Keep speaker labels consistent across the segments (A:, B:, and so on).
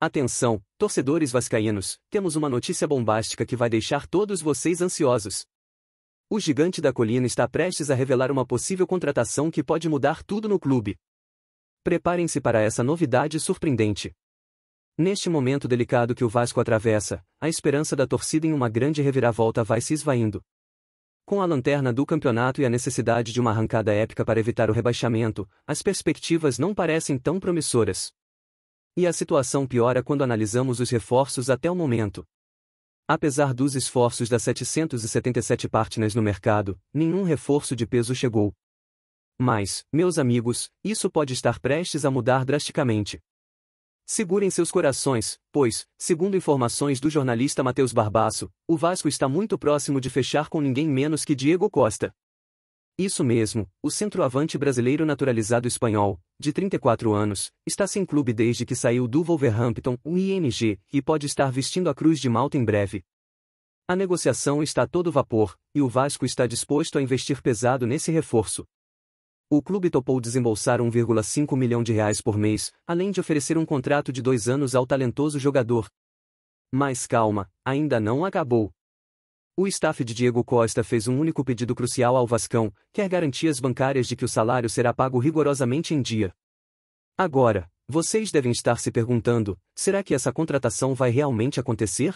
A: Atenção, torcedores vascaínos, temos uma notícia bombástica que vai deixar todos vocês ansiosos. O gigante da colina está prestes a revelar uma possível contratação que pode mudar tudo no clube. Preparem-se para essa novidade surpreendente. Neste momento delicado que o Vasco atravessa, a esperança da torcida em uma grande reviravolta vai se esvaindo. Com a lanterna do campeonato e a necessidade de uma arrancada épica para evitar o rebaixamento, as perspectivas não parecem tão promissoras. E a situação piora quando analisamos os reforços até o momento. Apesar dos esforços das 777 partners no mercado, nenhum reforço de peso chegou. Mas, meus amigos, isso pode estar prestes a mudar drasticamente. Segurem seus corações, pois, segundo informações do jornalista Matheus Barbaço, o Vasco está muito próximo de fechar com ninguém menos que Diego Costa. Isso mesmo, o centroavante brasileiro naturalizado espanhol, de 34 anos, está sem clube desde que saiu do Wolverhampton, o ING, e pode estar vestindo a Cruz de Malta em breve. A negociação está a todo vapor, e o Vasco está disposto a investir pesado nesse reforço. O clube topou desembolsar 1,5 milhão de reais por mês, além de oferecer um contrato de dois anos ao talentoso jogador. Mas calma, ainda não acabou. O staff de Diego Costa fez um único pedido crucial ao Vascão, quer garantias bancárias de que o salário será pago rigorosamente em dia. Agora, vocês devem estar se perguntando, será que essa contratação vai realmente acontecer?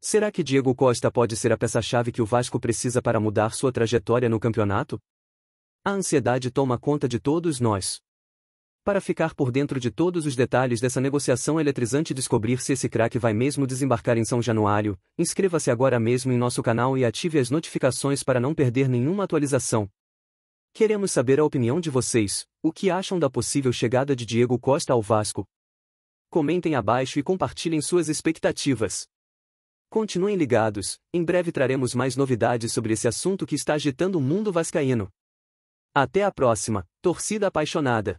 A: Será que Diego Costa pode ser a peça-chave que o Vasco precisa para mudar sua trajetória no campeonato? A ansiedade toma conta de todos nós. Para ficar por dentro de todos os detalhes dessa negociação eletrizante e descobrir se esse craque vai mesmo desembarcar em São Januário, inscreva-se agora mesmo em nosso canal e ative as notificações para não perder nenhuma atualização. Queremos saber a opinião de vocês, o que acham da possível chegada de Diego Costa ao Vasco? Comentem abaixo e compartilhem suas expectativas. Continuem ligados, em breve traremos mais novidades sobre esse assunto que está agitando o mundo vascaíno. Até a próxima, torcida apaixonada!